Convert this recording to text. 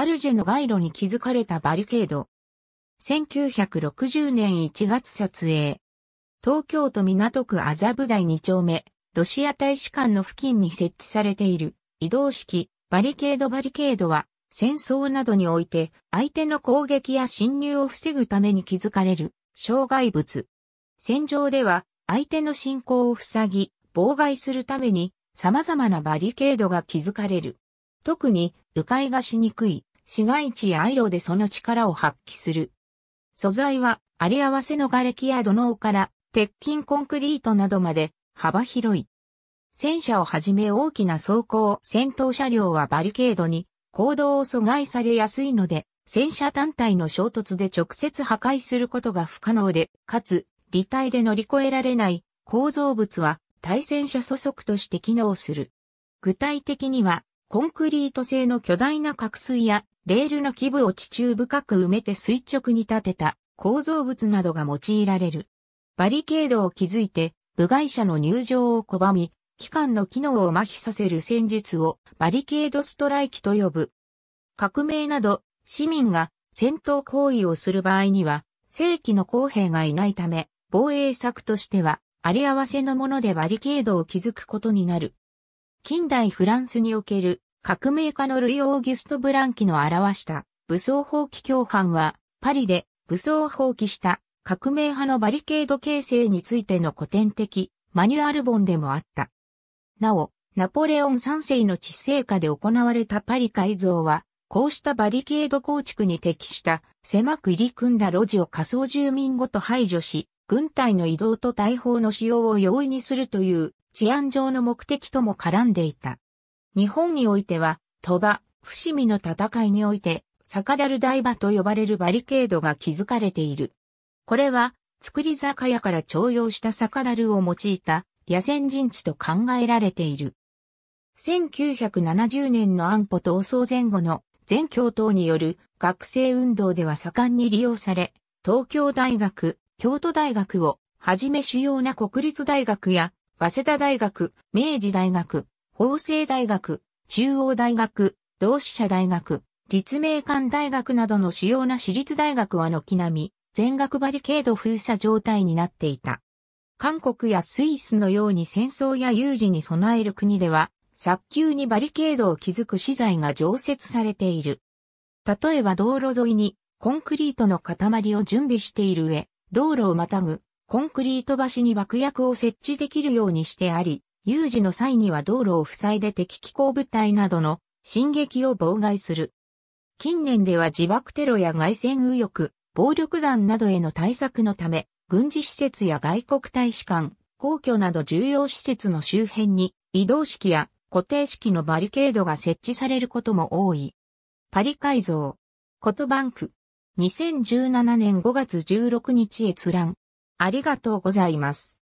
アルジェの街路に築かれたバリケード。1960年1月撮影。東京都港区麻布台2丁目、ロシア大使館の付近に設置されている移動式バリケードバリケードは戦争などにおいて相手の攻撃や侵入を防ぐために築かれる障害物。戦場では相手の進行を塞ぎ妨害するために様々なバリケードが築かれる。特に迂回がしにくい市街地やアイロでその力を発揮する。素材はあり合わせの瓦礫や土のうから鉄筋コンクリートなどまで幅広い。戦車をはじめ大きな装甲、戦闘車両はバリケードに行動を阻害されやすいので、戦車単体の衝突で直接破壊することが不可能で、かつ、立体で乗り越えられない構造物は対戦車素足として機能する。具体的には、コンクリート製の巨大な角水やレールの基部を地中深く埋めて垂直に立てた構造物などが用いられる。バリケードを築いて部外者の入場を拒み、機関の機能を麻痺させる戦術をバリケードストライキと呼ぶ。革命など市民が戦闘行為をする場合には正規の公平がいないため防衛策としてはあり合わせのものでバリケードを築くことになる。近代フランスにおける革命家のルイ・オーギュスト・ブランキの表した武装放棄共犯は、パリで武装放棄した革命派のバリケード形成についての古典的マニュアル本でもあった。なお、ナポレオン3世の治世下で行われたパリ改造は、こうしたバリケード構築に適した狭く入り組んだ路地を仮想住民ごと排除し、軍隊の移動と大砲の使用を容易にするという治安上の目的とも絡んでいた。日本においては、鳥羽、伏見の戦いにおいて、酒樽台場と呼ばれるバリケードが築かれている。これは、造り酒屋から徴用した酒樽を用いた野戦陣地と考えられている。1970年の安保闘争前後の全教頭による学生運動では盛んに利用され、東京大学、京都大学をはじめ主要な国立大学や、早稲田大学、明治大学、法政大学、中央大学、同志社大学、立命館大学などの主要な私立大学は軒並み、全学バリケード封鎖状態になっていた。韓国やスイスのように戦争や有事に備える国では、早急にバリケードを築く資材が常設されている。例えば道路沿いにコンクリートの塊を準備している上、道路をまたぐコンクリート橋に爆薬を設置できるようにしてあり、有事の際には道路を塞いで敵機構部隊などの進撃を妨害する。近年では自爆テロや外戦右翼、暴力団などへの対策のため、軍事施設や外国大使館、皇居など重要施設の周辺に移動式や固定式のバリケードが設置されることも多い。パリ改造。コトバンク。2017年5月16日閲覧。ありがとうございます。